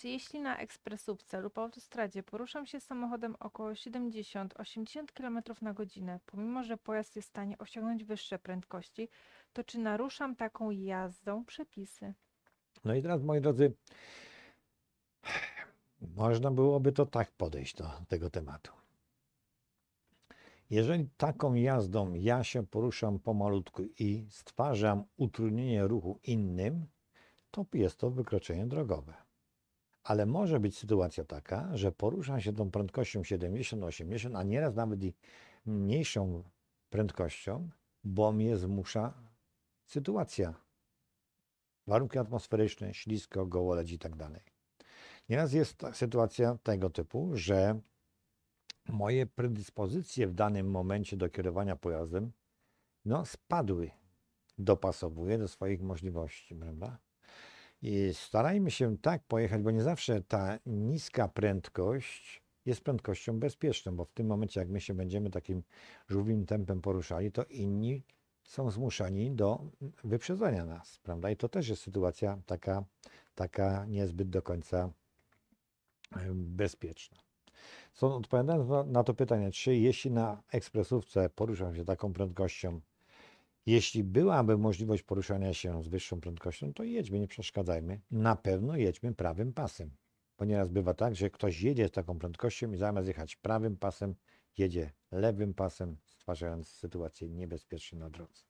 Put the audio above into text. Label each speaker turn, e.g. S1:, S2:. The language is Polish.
S1: Czy jeśli na ekspresówce lub autostradzie poruszam się samochodem około 70-80 km na godzinę, pomimo że pojazd jest w stanie osiągnąć wyższe prędkości, to czy naruszam taką jazdą przepisy?
S2: No i teraz, moi drodzy, można byłoby to tak podejść do tego tematu. Jeżeli taką jazdą ja się poruszam pomalutku i stwarzam utrudnienie ruchu innym, to jest to wykroczenie drogowe ale może być sytuacja taka, że porusza się tą prędkością 70, 80, a nieraz nawet i mniejszą prędkością, bo mnie zmusza sytuacja. Warunki atmosferyczne, ślisko, gołoleć i tak dalej. Nieraz jest sytuacja tego typu, że moje predyspozycje w danym momencie do kierowania pojazdem no, spadły. Dopasowuję do swoich możliwości, prawda? I starajmy się tak pojechać, bo nie zawsze ta niska prędkość jest prędkością bezpieczną, bo w tym momencie, jak my się będziemy takim żółwim tempem poruszali, to inni są zmuszani do wyprzedzania nas, prawda? I to też jest sytuacja taka, taka niezbyt do końca bezpieczna. Co odpowiadając na to pytanie, czy jeśli na ekspresówce poruszam się taką prędkością, jeśli byłaby możliwość poruszania się z wyższą prędkością, to jedźmy, nie przeszkadzajmy. Na pewno jedźmy prawym pasem, Ponieważ bywa tak, że ktoś jedzie z taką prędkością i zamiast jechać prawym pasem, jedzie lewym pasem, stwarzając sytuację niebezpieczną na drodze.